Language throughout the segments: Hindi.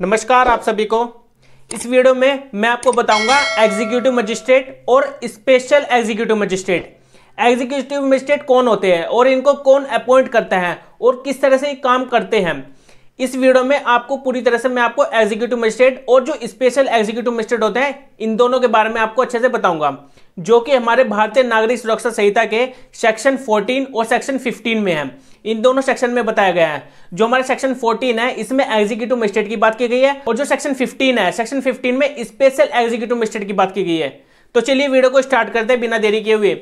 नमस्कार आप सभी को इस वीडियो में मैं आपको बताऊंगा एग्जीक्यूटिव मजिस्ट्रेट और special executive magistrate executive magistrate कौन होते हैं और इनको कौन अपॉइंट करता है और किस तरह से काम करते हैं इस वीडियो में आपको पूरी तरह से मैं आपको एग्जीक्यूटिव मजिस्ट्रेट और जो स्पेशल एग्जीक्यूटिव मजिस्ट्रेट होते हैं इन दोनों के बारे में आपको अच्छे से बताऊंगा जो कि हमारे भारतीय नागरिक सुरक्षा संहिता के सेक्शन 14 और सेक्शन 15 में है इन दोनों सेक्शन में बताया गया है जो हमारे सेक्शन 14 है इसमें एग्जीक्यूटिव मजिस्ट्रेट की बात की गई है और जो सेक्शन फिफ्टीन है सेक्शन फिफ्टीन में स्पेशल एग्जीक्यूटिव मजिस्ट्रेट की बात की गई है तो चलिए वीडियो को स्टार्ट करते हैं बिना देरी किए हुए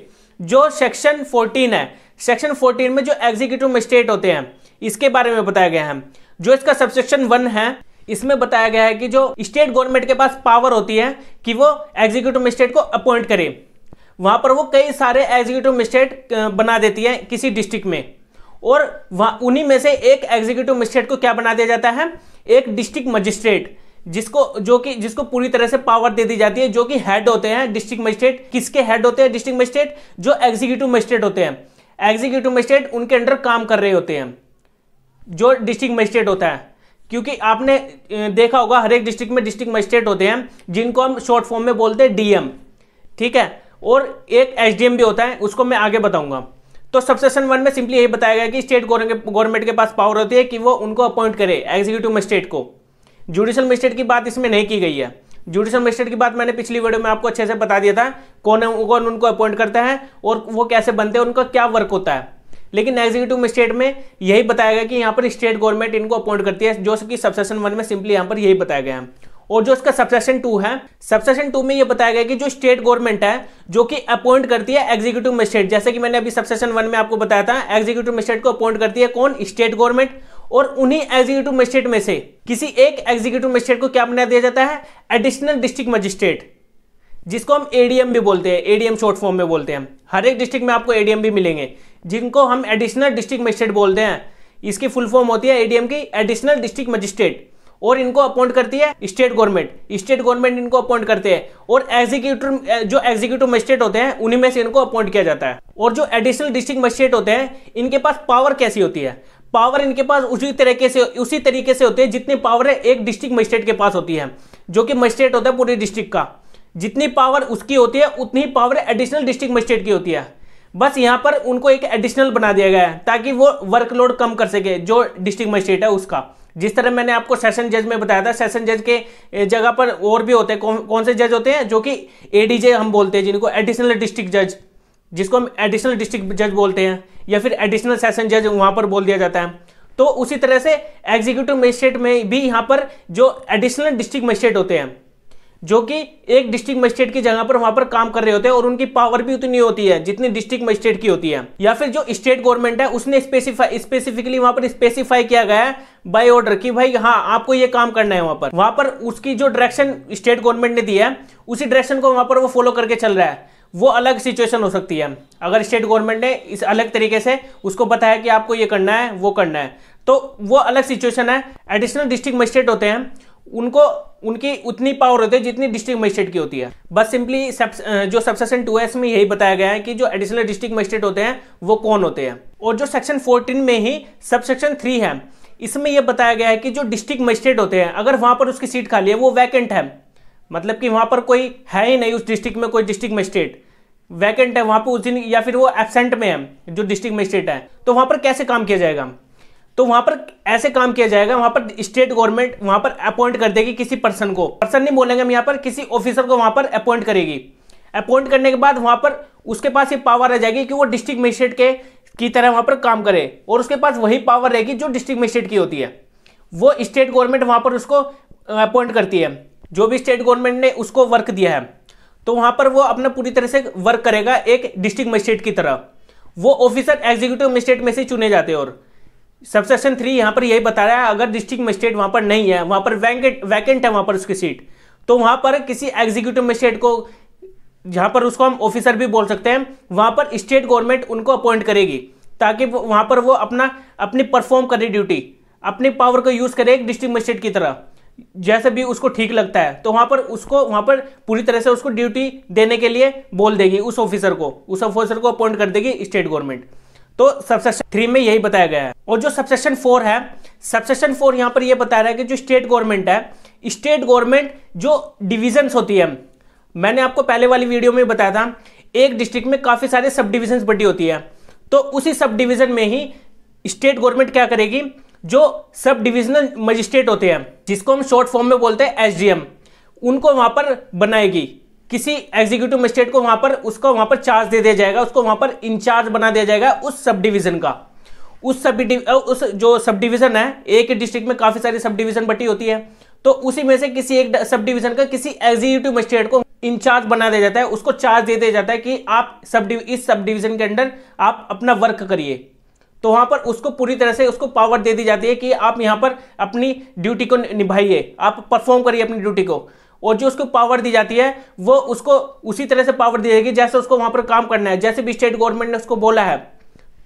जो सेक्शन फोर्टीन है सेक्शन फोर्टीन में जो एग्जीक्यूटिव मजिस्ट्रेट होते हैं इसके बारे में बताया गया है जो इसका सबसेक्शन वन है इसमें बताया गया है कि जो स्टेट गवर्नमेंट के पास पावर होती है कि वो एग्जीक्यूटिव मजिस्ट्रेट को अपॉइंट करे वहां पर वो कई सारे एग्जीक्यूटिव मजिस्ट्रेट बना देती है किसी डिस्ट्रिक्ट में और वहां उन्हीं में से एक एग्जीक्यूटिव मजिस्ट्रेट को क्या बना दिया जाता है एक डिस्ट्रिक्ट मजिस्ट्रेट जिसको जो कि जिसको पूरी तरह से पावर दे दी जाती है जो कि हेड होते हैं डिस्ट्रिक्ट मजिस्ट्रेट किसके हेड होते हैं डिस्ट्रिक्ट मजिस्ट्रेट जो एग्जीक्यूटिव मजिस्ट्रेट होते हैं एग्जीक्यूटिव मजिस्ट्रेट उनके अंडर काम कर रहे होते हैं जो डिस्ट्रिक्ट मजिस्ट्रेट होता है क्योंकि आपने देखा होगा हर एक डिस्ट्रिक्ट में डिस्ट्रिक्ट मजिस्ट्रेट होते हैं जिनको हम शॉर्ट फॉर्म में बोलते हैं डीएम ठीक है और एक एसडीएम भी होता है उसको मैं आगे बताऊंगा तो सबसेशन वन में सिंपली यही बताया गया कि स्टेट गवर्नमेंट के पास पावर होती है कि वो उनको अपॉइंट करे एग्जीक्यूटिव मजिस्ट्रेट को जुडिशल मजिस्ट्रेट की बात इसमें नहीं की गई है जुडिशल मजिस्ट्रेट की बात मैंने पिछली वीडियो में आपको अच्छे से बता दिया था कौन कौन उनको अपॉइंट करता है और वो कैसे बनते हैं उनका क्या वर्क होता है लेकिन एग्जीक्यूटिव स्टेट में यही बताया गया कि यहाँ पर स्टेट गवर्नमेंट इनको अपॉइंट करती है जो कि सबसेशन वन में सिंपली यहाँ पर यही बताया गया है और जो इसका सबसेशन टू है सबसेशन टू में ये बताया गया कि जो स्टेट गवर्नमेंट है जो कि अपॉइंट करती है एग्जीक्यूटिव मजिस्ट्रेट जैसे कि मैंने अभी सबसेशन वन में आपको बताया था एग्जीक्यूटिव मजिस्ट्रेट को अपॉइंट करती है कौन स्टेट गवर्नमेंट और उन्हीं एग्जीक्यूटिव मजिस्ट्रेट में से किसी एक एग्जीक्यूटिव मजिस्ट्रेट को क्या बना दिया जाता है एडिशनल डिस्ट्रिक्ट मजिस्ट्रेट जिसको हम एडीएम भी बोलते हैं एडीएम शॉर्ट फॉर्म में बोलते हैं हर एक डिस्ट्रिक्ट में आपको एडीएम भी मिलेंगे जिनको हम एडिशनल डिस्ट्रिक्ट मजिस्ट्रेट बोलते हैं इसकी फुल फॉर्म होती है एडीएम की एडिशनल डिस्ट्रिक्ट मजिस्ट्रेट और इनको अपॉइंट करती है स्टेट गवर्नमेंट स्टेट गवर्नमेंट इनको अपॉइंट करते हैं और एग्जीक्यूटिव जो एग्जीक्यूटिव मजिस्ट्रेट होते हैं उन्हीं में से इनको अपॉइंट किया जाता है और जो एडिशनल डिस्ट्रिक्ट मजिस्ट्रेट होते हैं इनके पास पावर कैसी होती है पावर इनके पास उसी तरीके से उसी तरीके से होती है जितनी पावर है एक डिस्ट्रिक्ट मजिस्ट्रेट के पास होती है जो कि मजिस्ट्रेट होता है पूरे डिस्ट्रिक्ट का जितनी पावर उसकी होती है उतनी पावर एडिशनल डिस्ट्रिक्ट मजिस्ट्रेट की होती है बस यहाँ पर उनको एक एडिशनल बना दिया गया है ताकि वो वर्कलोड कम कर सके जो डिस्ट्रिक्ट मजिस्ट्रेट है उसका जिस तरह मैंने आपको सेशन जज में बताया था सेशन जज के जगह पर और भी होते हैं कौन कौन से जज होते हैं जो कि एडीजे हम बोलते हैं जिनको एडिशनल डिस्ट्रिक्ट जज जिसको हम एडिशनल डिस्ट्रिक्ट जज बोलते हैं या फिर एडिशनल सेशन जज वहाँ पर बोल दिया जाता है तो उसी तरह से एग्जीक्यूटिव मजिस्ट्रेट में भी यहाँ पर जो एडिशनल डिस्ट्रिक्ट मजिस्ट्रेट होते हैं जो कि एक डिस्ट्रिक्ट मजिस्ट्रेट की जगह पर वहां पर काम कर रहे होते हैं और उनकी पावर भी उतनी होती है जितनी डिस्ट्रिक्ट मजिस्ट्रेट की होती है या फिर जो स्टेट गवर्नमेंट है उसने स्पेसिफाई स्पेसिफिकली वहां पर स्पेसिफाई किया गया है बाय ऑर्डर कि भाई हाँ आपको ये काम करना है वहां पर वहां पर उसकी जो डायरेक्शन स्टेट गवर्नमेंट ने दी है उसी डायरेक्शन को वहां पर वो फॉलो करके चल रहा है वो अलग सिचुएशन हो सकती है अगर स्टेट गवर्नमेंट ने इस अलग तरीके से उसको बताया कि आपको ये करना है वो करना है तो वो अलग सिचुएशन है एडिशनल डिस्ट्रिक्ट मजिस्ट्रेट होते हैं उनको उनकी उतनी पावर होती है जितनी डिस्ट्रिक्ट मजिस्ट्रेट की होती है बस सिंपली जो सबसेक्शन टू एस में यही बताया गया है कि जो एडिशनल डिस्ट्रिक्ट मजिस्ट्रेट होते हैं वो कौन होते हैं और जो सेक्शन फोर्टीन में ही सबसेक्शन थ्री है इसमें यह बताया गया है कि जो डिस्ट्रिक्ट मजिस्ट्रेट होते हैं अगर वहां पर उसकी सीट खाली है वो वैकेंट है मतलब कि वहां पर कोई है ही नहीं उस डिस्ट्रिक्ट में कोई डिस्ट्रिक्ट मजिस्ट्रेट वैकेंट है वहां पर उस दिन या फिर वो एबसेंट में है जो डिस्ट्रिक्ट मजिस्ट्रेट है तो वहां पर कैसे काम किया जाएगा तो वहां पर ऐसे काम किया जाएगा वहां पर स्टेट गवर्नमेंट वहां पर अपॉइंट कर देगी किसी पर्सन को पर्सन नहीं बोलेंगे हम यहाँ पर किसी ऑफिसर को वहां पर अपॉइंट करेगी अपॉइंट करने के बाद वहां पर उसके पास ये पावर आ जाएगी कि वो डिस्ट्रिक्ट मजिस्ट्रेट के की तरह वहां पर काम करे और उसके पास वही पावर रहेगी जो डिस्ट्रिक्ट मजिस्ट्रेट की होती है वो स्टेट गवर्नमेंट वहां पर उसको अपॉइंट करती है जो भी स्टेट गवर्नमेंट ने उसको वर्क दिया है तो वहां पर वो अपना पूरी तरह से वर्क करेगा एक डिस्ट्रिक्ट मजिस्ट्रेट की तरह वो ऑफिसर एग्जीक्यूटिव मजिस्ट्रेट में से चुने जाते हैं और सबसेक्शन थ्री यहाँ पर यही बता रहा है अगर डिस्ट्रिक्ट मजिस्ट्रेट वहाँ पर नहीं है वहाँ पर वैकेंट वैकेंट है वहाँ पर उसकी सीट तो वहाँ पर किसी एग्जीक्यूटिव मजिस्ट्रेट को जहाँ पर उसको हम ऑफिसर भी बोल सकते हैं वहाँ पर स्टेट गवर्नमेंट उनको अपॉइंट करेगी ताकि वहाँ पर वो अपना अपनी परफॉर्म करे ड्यूटी अपनी पावर को यूज़ करे एक डिस्ट्रिक्ट मजिस्ट्रेट की तरह जैसे भी उसको ठीक लगता है तो वहाँ पर उसको वहाँ पर पूरी तरह से उसको ड्यूटी देने के लिए बोल देगी उस ऑफिसर को उस ऑफिसर को अपॉइंट कर देगी स्टेट गवर्नमेंट तो सबसेक्शन थ्री में यही बताया गया है और जो सबसेक्शन फोर है सबसेक्शन फोर यहाँ पर यह बता रहा है कि जो स्टेट गवर्नमेंट है स्टेट गवर्नमेंट जो डिविजन होती है मैंने आपको पहले वाली वीडियो में बताया था एक डिस्ट्रिक्ट में काफ़ी सारे सब डिविजन बटी होती है तो उसी सब डिविजन में ही स्टेट गवर्नमेंट क्या करेगी जो सब डिविजनल मजिस्ट्रेट होते हैं जिसको हम शॉर्ट फॉर्म में बोलते हैं एसडीएम उनको वहां पर बनाएगी किसी एग्जीक्यूटिव मजिस्ट्रेट को वहां पर उसको वहां पर चार्ज दे दिया जाएगा उसको वहां पर इंचार्ज बना दिया जाएगा उस सब डिवीजन का उस सब उस जो सब डिवीजन है एक डिस्ट्रिक्ट में काफी सारी सब डिवीजन बटी होती है तो उसी में से किसी एक सब डिवीजन का किसी एग्जीक्यूटिव मजिस्ट्रेट को इंचार्ज बना दिया जाता है उसको चार्ज दे दिया जाता है कि आप सब इस सब डिवीजन के अंडर आप अपना वर्क करिए तो वहां पर उसको पूरी तरह से उसको पावर दे दी जाती है कि आप यहां पर अपनी ड्यूटी को निभाइए आप परफॉर्म करिए अपनी ड्यूटी को और जो उसको पावर दी जाती है वो उसको उसी तरह से पावर दी जाएगी जैसे उसको वहां पर काम करना है जैसे भी स्टेट गवर्नमेंट ने उसको बोला है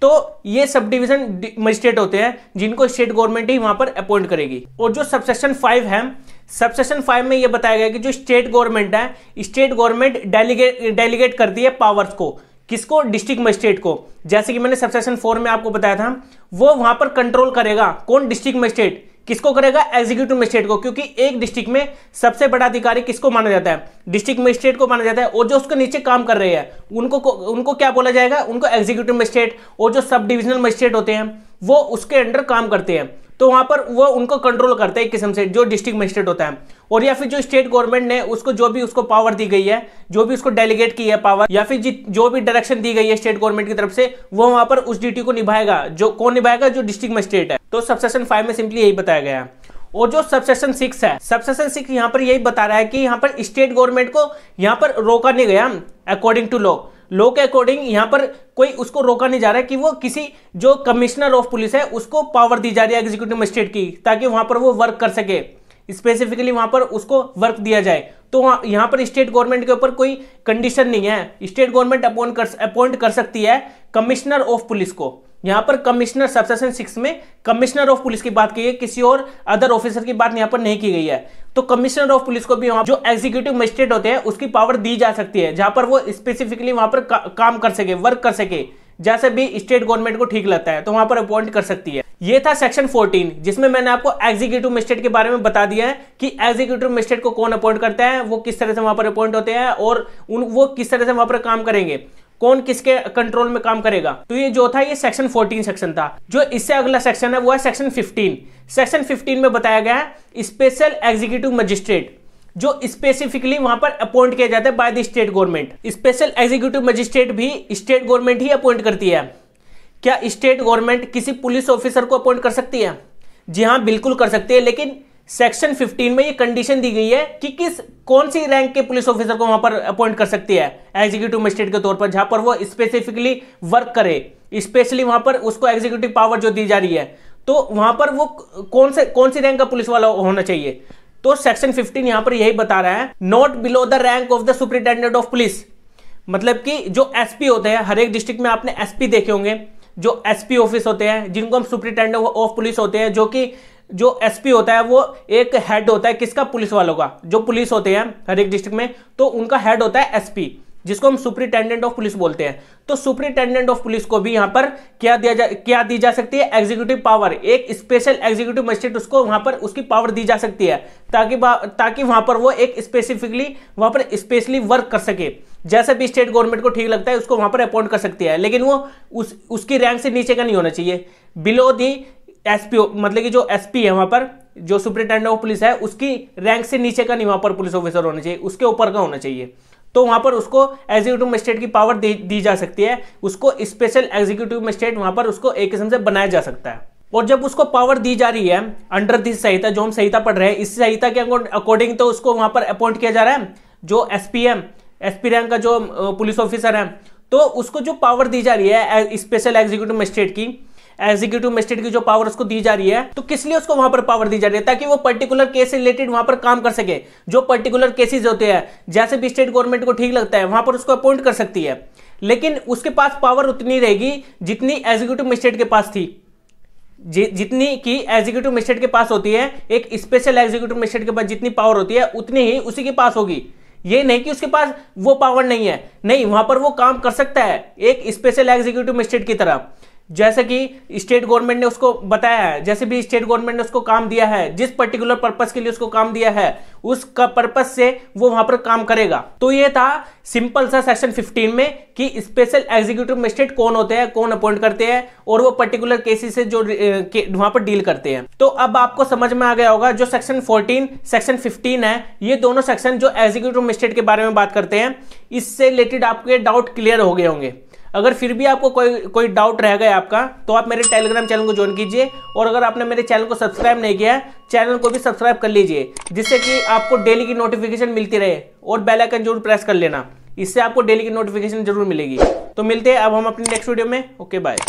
तो ये सब डिविजन मजिस्ट्रेट होते हैं जिनको स्टेट गवर्नमेंट ही वहां पर अपॉइंट करेगी और जो सबसेक्शन फाइव है सबसेक्शन फाइव में यह बताया गया कि जो स्टेट गवर्नमेंट है स्टेट गवर्नमेंट डेलीगेट डेलीगेट करती है पावर्स को किसको डिस्ट्रिक्ट मजिस्ट्रेट को जैसे कि मैंने सबसेक्शन फोर में आपको बताया था वो वहां पर कंट्रोल करेगा कौन डिस्ट्रिक्ट मजिस्ट्रेट किसको करेगा एग्जीक्यूटिव मजिस्ट्रेट को क्योंकि एक डिस्ट्रिक्ट में सबसे बड़ा अधिकारी किसको माना जाता है डिस्ट्रिक्ट मजिस्ट्रेट को माना जाता है और जो उसके नीचे काम कर रहे हैं उनको उनको क्या बोला जाएगा उनको एग्जीक्यूटिव मजिस्ट्रेट और जो सब डिविजनल मजिस्ट्रेट होते हैं वो उसके अंडर काम करते हैं तो वहां पर वो उनको कंट्रोल करते हैं एक किस्म से जो डिस्ट्रिक्ट मजिस्ट्रेट होता है और या फिर जो स्टेट गवर्नमेंट ने उसको जो भी उसको पावर दी गई है जो भी उसको डेलीगेट की है पावर या फिर जो भी डायरेक्शन दी गई है स्टेट गवर्नमेंट की तरफ से वो वहां पर उस ड्यूटी को निभाएगा जो कौन निभाएगा जो डिस्ट्रिक्ट मजिस्ट्रेट है तो सबसेशन फाइव में सिंपली यही बताया गया है और जो सबसेशन सिक्स है सबसेशन सिक्स यहाँ पर यही बता रहा है कि यहाँ पर स्टेट गवर्नमेंट को यहाँ पर रोका नहीं गया अकॉर्डिंग टू लॉ लॉ के अकॉर्डिंग यहाँ पर कोई उसको रोका नहीं जा रहा है कि वो किसी जो कमिश्नर ऑफ पुलिस है उसको पावर दी जा रही है एग्जीक्यूटिव मजिस्ट्रेट की ताकि वहाँ पर वो वर्क कर सके स्पेसिफिकली वहाँ पर उसको वर्क दिया जाए तो यहाँ पर स्टेट गवर्नमेंट के ऊपर कोई कंडीशन नहीं है स्टेट गवर्नमेंट अपॉइंट कर अपॉइंट कर सकती है कमिश्नर ऑफ पुलिस को यहां पर कमिश्नर सब सिक्स में कमिश्नर ऑफ पुलिस की बात की गई किसी और अदर ऑफिसर की बात यहां पर नहीं की गई है तो कमिश्नर ऑफ पुलिस को भी वहां जो एग्जीक्यूटिव मजिस्ट्रेट होते हैं उसकी पावर दी जा सकती है जहां पर वो स्पेसिफिकली वहां पर का, काम कर सके वर्क कर सके जैसे भी स्टेट गवर्नमेंट को ठीक लगता है तो वहां पर अपॉइंट कर सकती है ये था सेक्शन 14 जिसमें मैंने आपको एग्जीक्यूटिव मजिस्ट्रेट के बारे में बता दिया है कि एग्जीक्यूटिव मजिस्ट्रेट को कौन अपॉइंट करता है वो किस तरह से वहां पर अपॉइंट होते हैं और उन वो किस तरह से वहां पर काम करेंगे कौन किसके कंट्रोल में काम करेगा तो ये जो था ये सेक्शन 14 सेक्शन था जो इससे अगला सेक्शन है वो है सेक्शन 15 सेक्शन 15 में बताया गया है स्पेशल एग्जीक्यूटिव मजिस्ट्रेट जो स्पेसिफिकली वहां पर अपॉइंट किया जाता है by the state government special executive magistrate भी स्टेट गवर्नमेंट ही अपॉइंट करती है क्या स्टेट गवर्नमेंट किसी पुलिस ऑफिसर को अपॉइंट कर सकती है जी हाँ बिल्कुल कर सकती है लेकिन सेक्शन 15 में ये कंडीशन दी गई है कि किस कौन सी रैंक के पुलिस ऑफिसर को वहां पर अपॉइंट कर सकती है एग्जीक्यूटिव मजिस्ट्रेट के तौर पर जहां पर वो स्पेसिफिकली वर्क करे स्पेशली वहां पर उसको एग्जीक्यूटिव पावर जो दी जा रही है तो वहां पर वो कौन से कौन सी रैंक का पुलिस वाला होना चाहिए तो सेक्शन 15 यहां पर यही बता रहा है not below the rank of the superintendent of police मतलब कि जो एसपी होते हैं हर एक डिस्ट्रिक्ट में आपने एसपी देखे होंगे जो एसपी ऑफिस होते हैं जिनको हम सुप्रिंटेंडेंट ऑफ पुलिस होते हैं जो कि जो एसपी होता है वो एक हेड होता है किसका पुलिस वालों का जो पुलिस होते हैं हर एक डिस्ट्रिक्ट में तो उनका हेड होता है एसपी जिसको हम सुप्रिटेंडेंट ऑफ पुलिस बोलते हैं तो सुप्रिंटेंडेंट ऑफ पुलिस को भी यहां पर क्या दिया जा क्या दी जा सकती है एग्जीक्यूटिव पावर एक स्पेशल एग्जीक्यूटिव मजिस्ट्रेट उसको वहां पर उसकी पावर दी जा सकती है ताकि ताकि वहां पर वो एक स्पेसिफिकली वहां पर स्पेशली वर्क कर सके जैसे भी स्टेट गवर्नमेंट को ठीक लगता है उसको वहां पर अपॉइंट कर सकती है लेकिन वो उस उसकी रैंक से नीचे का नहीं होना चाहिए बिलो दी एसपी मतलब कि जो एसपी है वहां पर जो सुप्रिंटेंडेंट ऑफ पुलिस है उसकी रैंक से नीचे का नहीं वहां पर पुलिस ऑफिसर होना चाहिए उसके ऊपर का होना चाहिए तो वहां पर उसको एग्जीक्यूटिव मजिस्ट्रेट की पावर दी, जा सकती है उसको स्पेशल एग्जीक्यूटिव मजिस्ट्रेट वहां पर उसको एक किस्म से बनाया जा सकता है और जब उसको पावर दी जा रही है अंडर दिस संहिता जो हम संहिता पढ़ रहे हैं इस संहिता के अकॉर्डिंग तो उसको वहां पर अपॉइंट किया जा रहा है जो S P SP S P rank का जो पुलिस ऑफिसर है तो उसको जो पावर दी जा रही है स्पेशल एग्जीक्यूटिव मजिस्ट्रेट की एग्जीक्यूटिव मजिस्ट्रेट की जो पावर उसको दी जा रही है तो किस लिए उसको वहां पर पावर दी जा रही है ताकि वो पर्टिकुलर केस से रिलेटेड वहां पर काम कर सके जो पर्टिकुलर केसेज होते हैं जैसे भी स्टेट गवर्नमेंट को ठीक लगता है वहां पर उसको अपॉइंट कर सकती है लेकिन उसके पास पावर उतनी रहेगी जितनी एग्जीक्यूटिव मजिस्ट्रेट के पास थी जितनी की एग्जीक्यूटिव मजिस्ट्रेट के पास होती है एक स्पेशल एग्जीक्यूटिव मजिस्ट्रेट के पास जितनी पावर होती है उतनी ही उसी के पास होगी ये नहीं कि उसके पास वो पावर नहीं है नहीं वहां पर वो काम कर सकता है एक स्पेशल एग्जीक्यूटिव मजिस्ट्रेट की तरह जैसे कि स्टेट गवर्नमेंट ने उसको बताया है जैसे भी स्टेट गवर्नमेंट ने उसको काम दिया है जिस पर्टिकुलर पर्पस के लिए उसको काम दिया है उसका पर्पस से वो वहां पर काम करेगा तो ये था सिंपल सा सेक्शन 15 में कि स्पेशल एग्जीक्यूटिव मजिस्ट्रेट कौन होते हैं कौन अपॉइंट करते हैं और वो पर्टिकुलर केसेस से जो के, वहां पर डील करते हैं तो अब आपको समझ में आ गया होगा जो सेक्शन 14 सेक्शन 15 है ये दोनों सेक्शन जो एग्जीक्यूटिव मजिस्ट्रेट के बारे में बात करते हैं इससे रिलेटेड आपके डाउट क्लियर हो गए होंगे अगर फिर भी आपको कोई कोई डाउट रह गया आपका तो आप मेरे टेलीग्राम चैनल को ज्वाइन कीजिए और अगर आपने मेरे चैनल को सब्सक्राइब नहीं किया है चैनल को भी सब्सक्राइब कर लीजिए जिससे कि आपको डेली की नोटिफिकेशन मिलती रहे और बेल आइकन जरूर प्रेस कर लेना इससे आपको डेली की नोटिफिकेशन जरूर मिलेगी तो मिलते हैं अब हम अपने नेक्स्ट वीडियो में ओके बाय